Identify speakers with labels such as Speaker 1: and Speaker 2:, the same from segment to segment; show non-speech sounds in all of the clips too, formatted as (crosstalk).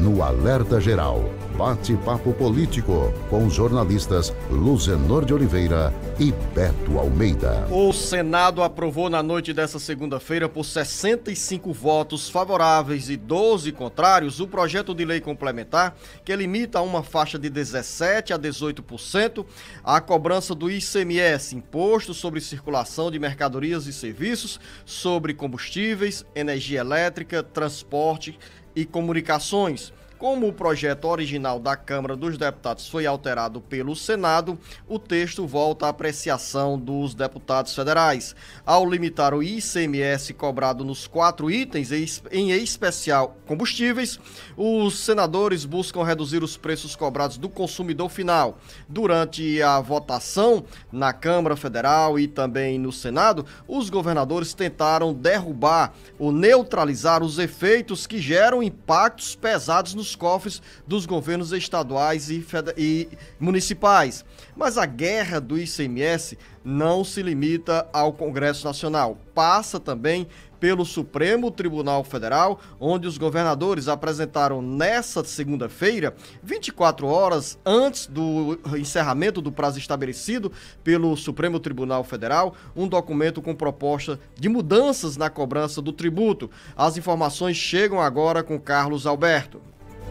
Speaker 1: no Alerta Geral. Bate-papo político com os jornalistas Luzenor de Oliveira e Beto Almeida. O
Speaker 2: Senado aprovou na noite desta segunda-feira, por 65 votos favoráveis e 12 contrários, o projeto de lei complementar que limita a uma faixa de 17 a 18% a cobrança do ICMS, Imposto sobre Circulação de Mercadorias e Serviços, sobre combustíveis, energia elétrica, transporte e Comunicações como o projeto original da Câmara dos Deputados foi alterado pelo Senado, o texto volta à apreciação dos deputados federais. Ao limitar o ICMS cobrado nos quatro itens, em especial combustíveis, os senadores buscam reduzir os preços cobrados do consumidor final. Durante a votação na Câmara Federal e também no Senado, os governadores tentaram derrubar ou neutralizar os efeitos que geram impactos pesados nos dos cofres dos governos estaduais e, e municipais. Mas a guerra do ICMS não se limita ao Congresso Nacional, passa também pelo Supremo Tribunal Federal, onde os governadores apresentaram nesta segunda-feira, 24 horas antes do encerramento do prazo estabelecido pelo Supremo Tribunal Federal, um documento com proposta de mudanças na cobrança do tributo. As informações chegam agora com Carlos Alberto.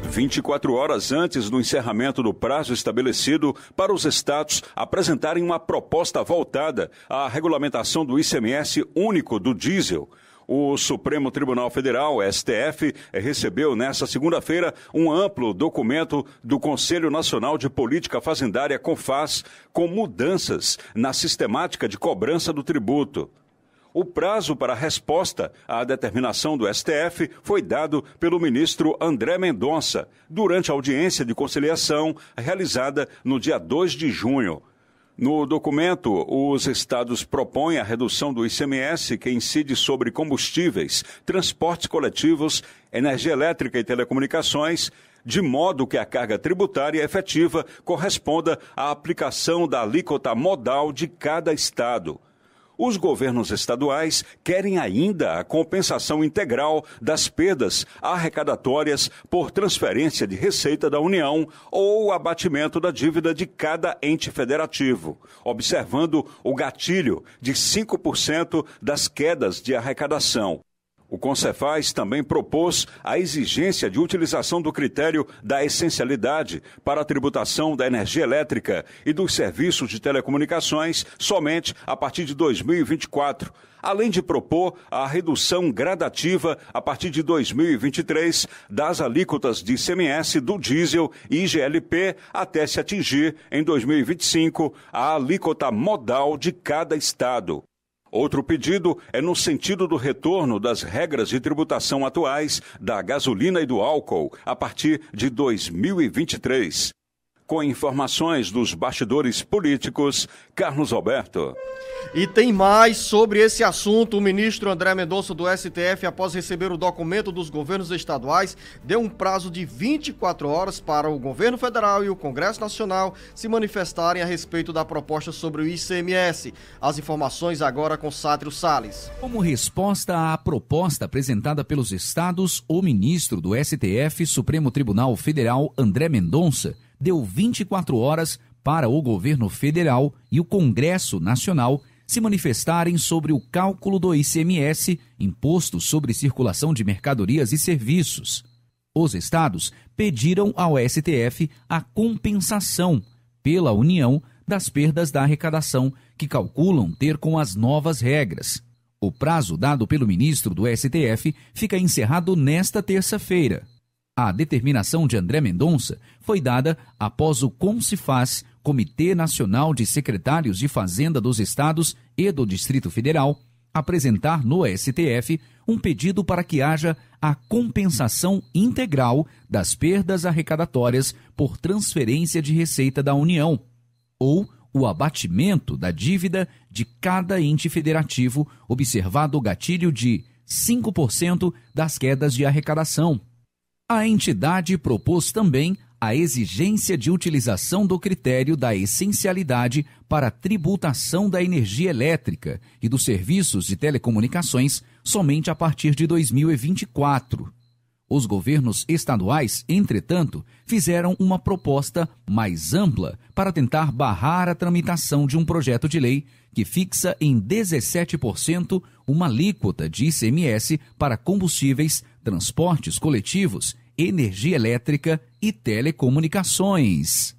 Speaker 1: 24 horas antes do encerramento do prazo estabelecido para os estados apresentarem uma proposta voltada à regulamentação do ICMS único do diesel. O Supremo Tribunal Federal, STF, recebeu nesta segunda-feira um amplo documento do Conselho Nacional de Política Fazendária, CONFAS, com mudanças na sistemática de cobrança do tributo. O prazo para resposta à determinação do STF foi dado pelo ministro André Mendonça durante a audiência de conciliação realizada no dia 2 de junho. No documento, os estados propõem a redução do ICMS que incide sobre combustíveis, transportes coletivos, energia elétrica e telecomunicações, de modo que a carga tributária efetiva corresponda à aplicação da alíquota modal de cada estado. Os governos estaduais querem ainda a compensação integral das perdas arrecadatórias por transferência de receita da União ou abatimento da dívida de cada ente federativo, observando o gatilho de 5% das quedas de arrecadação. O Concefaz também propôs a exigência de utilização do critério da essencialidade para a tributação da energia elétrica e dos serviços de telecomunicações somente a partir de 2024, além de propor a redução gradativa a partir de 2023 das alíquotas de ICMS do diesel e IGLP até se atingir em 2025 a alíquota modal de cada estado. Outro pedido é no sentido do retorno das regras de tributação atuais da gasolina e do álcool a partir de 2023. Com informações dos bastidores políticos, Carlos Alberto. E tem mais
Speaker 2: sobre esse assunto. O ministro André Mendonça do STF, após receber o documento dos governos estaduais, deu um prazo de 24 horas para o governo federal e o Congresso Nacional se manifestarem a respeito da proposta sobre o ICMS. As informações agora com Sátrio Sales.
Speaker 3: Como resposta à proposta apresentada pelos estados, o ministro do STF, Supremo Tribunal Federal, André Mendonça, deu 24 horas para o governo federal e o Congresso Nacional se manifestarem sobre o cálculo do ICMS, Imposto sobre Circulação de Mercadorias e Serviços. Os estados pediram ao STF a compensação pela União das perdas da arrecadação que calculam ter com as novas regras. O prazo dado pelo ministro do STF fica encerrado nesta terça-feira. A determinação de André Mendonça foi dada após o faz Comitê Nacional de Secretários de Fazenda dos Estados e do Distrito Federal, apresentar no STF um pedido para que haja a compensação integral das perdas arrecadatórias por transferência de receita da União, ou o abatimento da dívida de cada ente federativo, observado o gatilho de 5% das quedas de arrecadação a entidade propôs também a exigência de utilização do critério da essencialidade para a tributação da energia elétrica e dos serviços de telecomunicações somente a partir de 2024. Os governos estaduais, entretanto, fizeram uma proposta mais ampla para tentar barrar a tramitação de um projeto de lei que fixa em 17% uma alíquota de ICMS para combustíveis, transportes coletivos, energia elétrica e telecomunicações.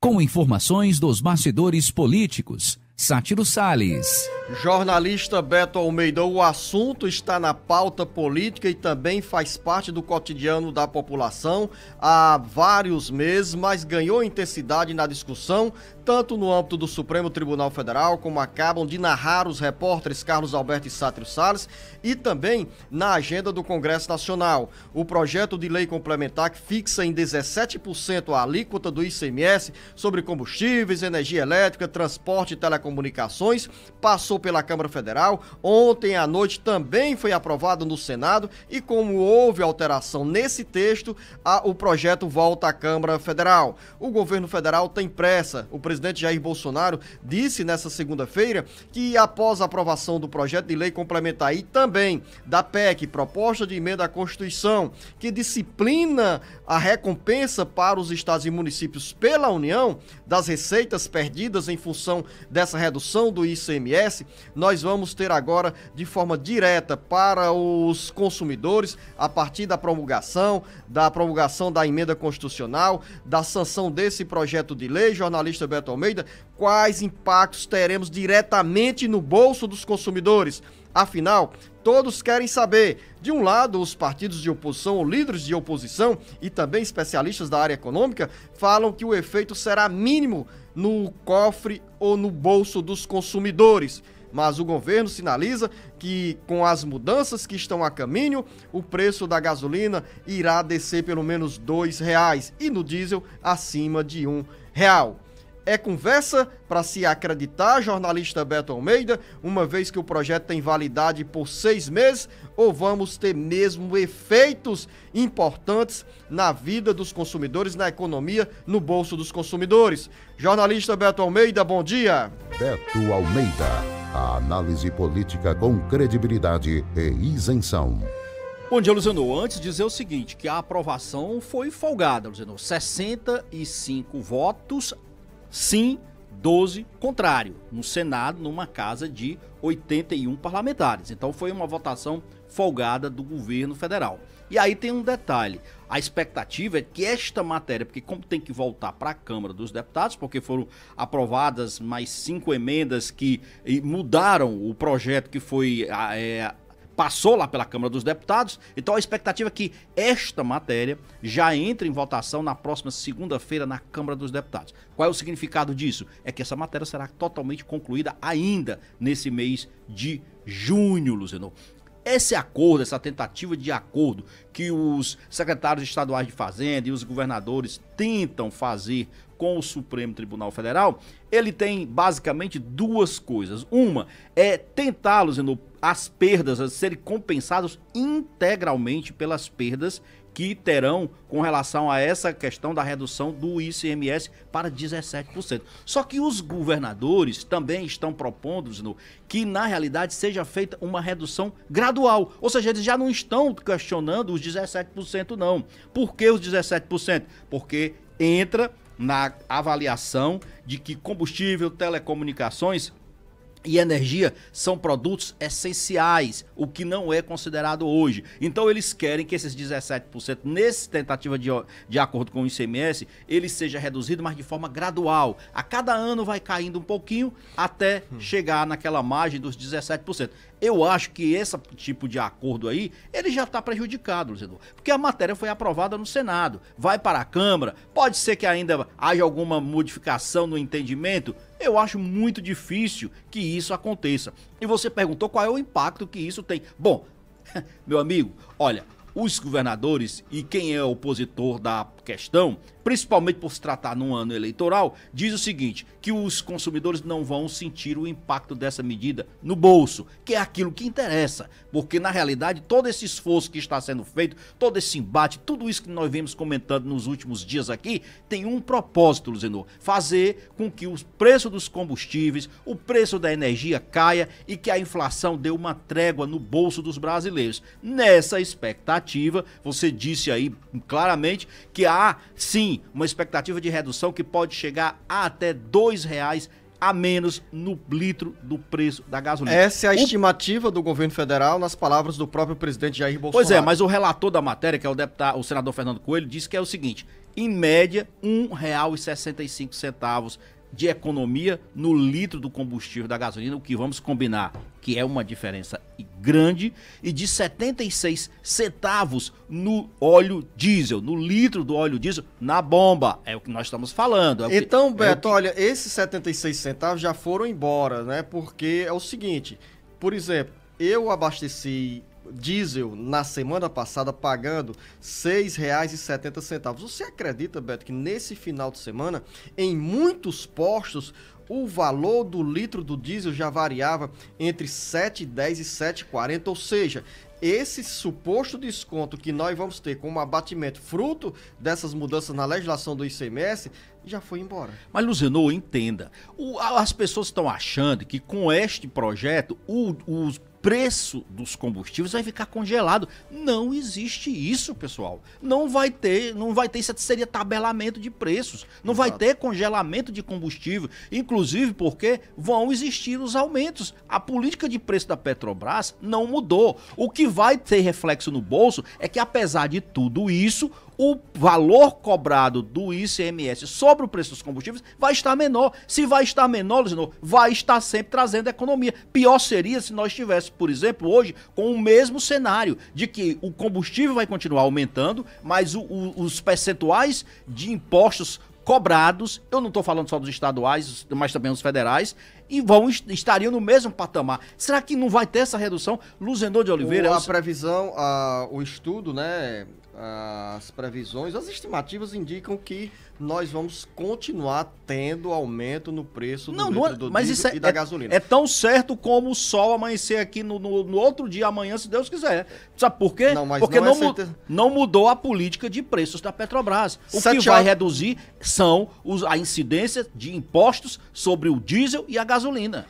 Speaker 3: Com informações dos bastidores políticos, Sátiro Sales.
Speaker 2: Jornalista Beto Almeida, o assunto está na pauta política e também faz parte do cotidiano da população há vários meses, mas ganhou intensidade na discussão tanto no âmbito do Supremo Tribunal Federal, como acabam de narrar os repórteres Carlos Alberto e Sátrio Salles, e também na agenda do Congresso Nacional. O projeto de lei complementar que fixa em 17% a alíquota do ICMS sobre combustíveis, energia elétrica, transporte e telecomunicações passou pela Câmara Federal. Ontem à noite também foi aprovado no Senado e, como houve alteração nesse texto, a, o projeto volta à Câmara Federal. O governo federal tem pressa. O presidente Jair Bolsonaro disse nessa segunda-feira que, após a aprovação do projeto de lei complementar e também da PEC, proposta de emenda à Constituição, que disciplina a recompensa para os estados e municípios pela União das receitas perdidas em função dessa redução do ICMS, nós vamos ter agora de forma direta para os consumidores a partir da promulgação, da promulgação da emenda constitucional, da sanção desse projeto de lei. Jornalista Beto Roberto Almeida, quais impactos teremos diretamente no bolso dos consumidores? Afinal, todos querem saber. De um lado, os partidos de oposição ou líderes de oposição e também especialistas da área econômica falam que o efeito será mínimo no cofre ou no bolso dos consumidores. Mas o governo sinaliza que, com as mudanças que estão a caminho, o preço da gasolina irá descer pelo menos R$ reais e no diesel acima de um real. É conversa para se acreditar, jornalista Beto Almeida, uma vez que o projeto tem validade por seis meses, ou vamos ter mesmo efeitos importantes na vida dos consumidores, na economia, no bolso dos consumidores? Jornalista Beto Almeida, bom dia.
Speaker 1: Beto Almeida, a análise política com credibilidade e isenção.
Speaker 2: Bom dia, Luciano. Antes
Speaker 4: de dizer o seguinte, que a aprovação foi folgada, Luciano. 65 votos Sim, 12 contrário, no Senado, numa casa de 81 parlamentares. Então foi uma votação folgada do governo federal. E aí tem um detalhe: a expectativa é que esta matéria, porque como tem que voltar para a Câmara dos Deputados, porque foram aprovadas mais cinco emendas que mudaram o projeto que foi é, passou lá pela Câmara dos Deputados. Então a expectativa é que esta matéria já entre em votação na próxima segunda-feira na Câmara dos Deputados. Qual é o significado disso? É que essa matéria será totalmente concluída ainda nesse mês de junho, Luzenou. Esse acordo, essa tentativa de acordo que os secretários estaduais de Fazenda e os governadores tentam fazer com o Supremo Tribunal Federal, ele tem basicamente duas coisas. Uma é tentá-los as perdas a serem compensados integralmente pelas perdas que terão com relação a essa questão da redução do ICMS para 17%. Só que os governadores também estão propondo no, que, na realidade, seja feita uma redução gradual. Ou seja, eles já não estão questionando os 17%, não. Por que os 17%? Porque entra na avaliação de que combustível, telecomunicações e energia são produtos essenciais, o que não é considerado hoje. Então eles querem que esses 17%, nesse tentativa de, de acordo com o ICMS, ele seja reduzido, mas de forma gradual. A cada ano vai caindo um pouquinho até hum. chegar naquela margem dos 17%. Eu acho que esse tipo de acordo aí, ele já está prejudicado, Luiz Eduardo. Porque a matéria foi aprovada no Senado, vai para a Câmara, pode ser que ainda haja alguma modificação no entendimento, eu acho muito difícil que isso aconteça. E você perguntou qual é o impacto que isso tem. Bom, (laughs) meu amigo, olha, os governadores e quem é opositor da questão principalmente por se tratar num ano eleitoral, diz o seguinte: que os consumidores não vão sentir o impacto dessa medida no bolso, que é aquilo que interessa, porque na realidade todo esse esforço que está sendo feito, todo esse embate, tudo isso que nós vemos comentando nos últimos dias aqui, tem um propósito, Luzenor: fazer com que o preço dos combustíveis, o preço da energia caia e que a inflação dê uma trégua no bolso dos brasileiros. Nessa expectativa, você disse aí claramente que há sim uma expectativa de redução que pode chegar a até R$ 2,00 a menos no litro do preço da gasolina. Essa
Speaker 2: é a o... estimativa do governo federal, nas palavras do próprio presidente Jair Bolsonaro. Pois é, mas o
Speaker 4: relator da matéria, que é o deputado, o senador Fernando Coelho, disse que é o seguinte:
Speaker 2: em média, R$
Speaker 4: 1,65 de economia no litro do combustível da gasolina, o que vamos combinar que é uma diferença grande, e de 76 centavos no óleo diesel, no litro do óleo diesel na bomba. É o que nós estamos falando. É então, que, é Beto,
Speaker 2: é que... olha, esses 76 centavos já foram embora, né? Porque é o seguinte, por exemplo, eu abasteci diesel na semana passada pagando R$ 6,70. Você acredita, Beto, que nesse final de semana, em muitos postos, o valor do litro do diesel já variava entre 7,10 e 7,40, ou seja, esse suposto desconto que nós vamos ter como abatimento fruto dessas mudanças na legislação do ICMS já foi embora.
Speaker 4: Mas, Luzinou, entenda. O, as pessoas estão achando que com este projeto o, os preço dos combustíveis vai ficar congelado. Não existe isso, pessoal. Não vai ter, não vai ter, isso seria tabelamento de preços. Não Exato. vai ter congelamento de combustível, inclusive porque vão existir os aumentos. A política de preço da Petrobras não mudou. O que vai ter reflexo no bolso é que apesar de tudo isso, o valor cobrado do ICMS sobre o preço dos combustíveis vai estar menor. Se vai estar menor, Luciano, vai estar sempre trazendo economia. Pior seria se nós tivéssemos, por exemplo, hoje, com o mesmo cenário de que o combustível vai continuar aumentando, mas o, o, os percentuais de impostos cobrados, eu não estou falando só dos estaduais, mas também os federais, e vão estariam no mesmo patamar. Será que não vai ter essa redução? Luzendor de Oliveira. O, é a
Speaker 2: previsão, a, o estudo, né? As previsões, as estimativas indicam que nós vamos continuar tendo aumento no preço do, não, não, é, do mas isso é, e da é, gasolina. É
Speaker 4: tão certo como o sol amanhecer aqui no, no, no, outro dia, amanhã, se Deus quiser. Sabe por quê? Não, Porque não, é mu não, mudou a política de preços da Petrobras. O Sete que vai reduzir são os, a incidência de impostos sobre o diesel e a gasolina gasolina.